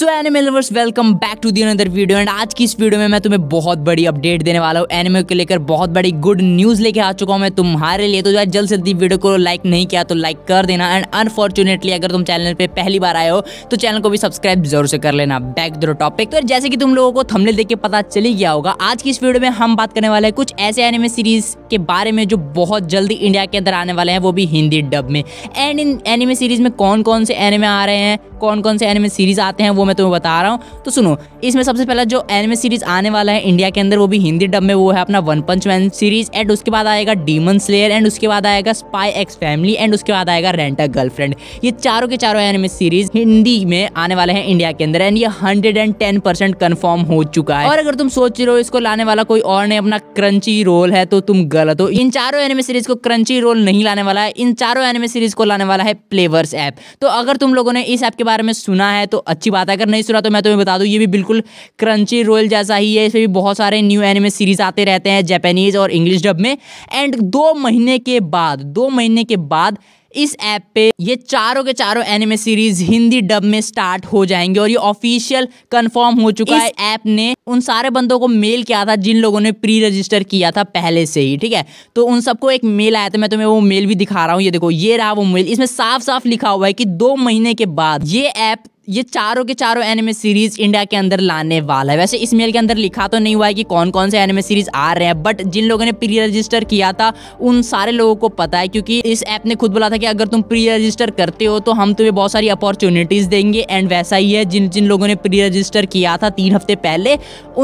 so anime lovers welcome back to the another video and आज की इस video में मैं तुम्हें बहुत बड़ी अपडेट देने वाला हूँ एनिमल को लेकर बहुत बड़ी गुड न्यूज़ लेके आ चुका हूँ मैं तुम्हारे लिए तो यार जल्द से जल्दी वीडियो को लाइक नहीं किया तो लाइक कर देना एंड अनफॉर्चुनेटली अगर तुम चैनल पर पहली बार आए हो तो चैनल को भी सब्सक्राइब जरूर से कर लेना बैक दो टॉपिक तो जैसे कि तुम लोगों को थमले देख के पता चली गया होगा आज की इस वीडियो में हम बात करने वाले हैं कुछ ऐसे एनिमे सीरीज के बारे में जो बहुत जल्दी इंडिया के अंदर आने वाले हैं वो भी हिंदी डब में एंड इन एनिमे सीरीज में कौन कौन से एनिमे आ रहे हैं कौन कौन से एनिमे सीरीज आते हैं वो मैं तुम्हें बता रहा हूँ तो सुनो इसमें सबसे पहला जो एनिमे सीरीज आने वाला है इंडिया के अंदर वो भी हिंदी डब में वो है अपना one punch man series and उसके बाद आएगा डीमन स्लेयर एंड उसके बाद आएगा स्पाई एक्स फैमिली एंड उसके बाद आएगा रेंटा गर्लफ्रेंड ये चारों के चारों एनिमे सीरीज हिंदी में आने वाले हैं इंडिया के अंदर एंड ये hundred and ten percent confirm हो चुका है और अगर तुम सोच रहे हो इसको लाने वाला कोई और नहीं अपना क्रंची रोल है तो तुम गलत हो इन चारों एनिमे सीरीज को क्रंची रोल नहीं लाने वाला है इन चारों एनिमे सीरीज को लाने वाला है प्लेवर्स ऐप तो अगर तुम लोगों ने इस ऐप के बारे में सुना है तो अच्छी बात है अगर नहीं सुना तो मैं तुम्हें बता दूँ ये भी बिल्कुल क्रंची रोयल जैसा ही है इसमें भी बहुत सारे न्यू एनिमे सीरीज आते रहते हैं जैपनीज और इंग्लिश डब में एंड दो महीने के बाद दो महीने के बाद इस ऐप पे ये चारों के चारों एनिमे सीरीज हिंदी डब में स्टार्ट हो जाएंगे और ये ऑफिशियल कंफर्म हो चुका है ऐप ने उन सारे बंदों को मेल किया था जिन लोगों ने प्री रजिस्टर किया था पहले से ही ठीक है तो उन सबको एक मेल आया था मैं तुम्हें वो मेल भी दिखा रहा हूँ ये देखो ये रहा वो मेल इसमें साफ साफ लिखा हुआ है कि दो महीने के बाद ये ऐप ये चारों के चारों एनिमे सीरीज इंडिया के अंदर लाने वाला है वैसे इस मेल के अंदर लिखा तो नहीं हुआ है कि कौन कौन से एनिमे सीरीज आ रहे हैं बट जिन लोगों ने प्री रजिस्टर किया था उन सारे लोगों को पता है क्योंकि इस ऐप ने खुद बोला था कि अगर तुम प्री रजिस्टर करते हो तो हम तुम्हें बहुत सारी अपॉर्चुनिटीज देंगे एंड वैसा ही है जिन जिन लोगों ने प्री रजिस्टर किया था तीन हफ्ते पहले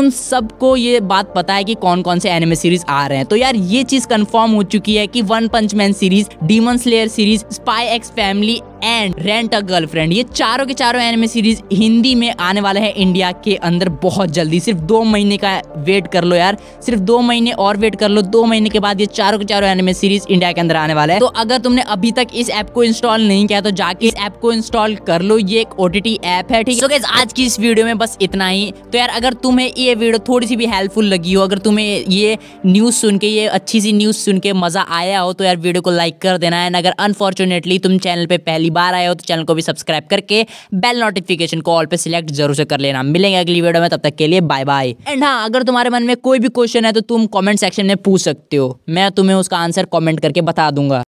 उन सबको ये बात पता है कि कौन कौन से एनिमे सीरीज आ रहे हैं तो यार ये चीज कन्फर्म हो चुकी है कि one punch man series demon slayer series spy X family and rent a girlfriend ये चारों के चारों एनिमे सीरीज हिंदी में आने वाले हैं इंडिया के अंदर बहुत जल्दी सिर्फ दो महीने का वेट कर लो यार सिर्फ दो महीने और वेट कर लो दो महीने के बाद ये चारों के चारों एनिमे सीरीज इंडिया के अंदर आने वाले हैं तो अगर तुमने अभी तक इस ऐप को इंस्टॉल नहीं किया तो जाके इस ऐप को इंस्टॉल कर लो ये एक ओटीटी ऐप है ठीक है so आज की इस वीडियो में बस इतना ही तो यार अगर तुम्हें ये वीडियो थोड़ी सी भी हेल्पफुल लगी हो अगर तुम्हें ये न्यूज सुन के ये अच्छी सी न्यूज सुन के मजा आया हो तो यार वीडियो को लाइक कर देना है अगर अनफॉर्चुनेटली तुम चैनल पर पहली पहली बार आए हो तो चैनल को भी सब्सक्राइब करके बेल नोटिफिकेशन को ऑल पे सिलेक्ट जरूर से कर लेना मिलेंगे अगली वीडियो में तब तक के लिए बाय बाय एंड हाँ अगर तुम्हारे मन में कोई भी क्वेश्चन है तो तुम कॉमेंट सेक्शन में पूछ सकते हो मैं तुम्हें उसका आंसर कॉमेंट करके बता दूंगा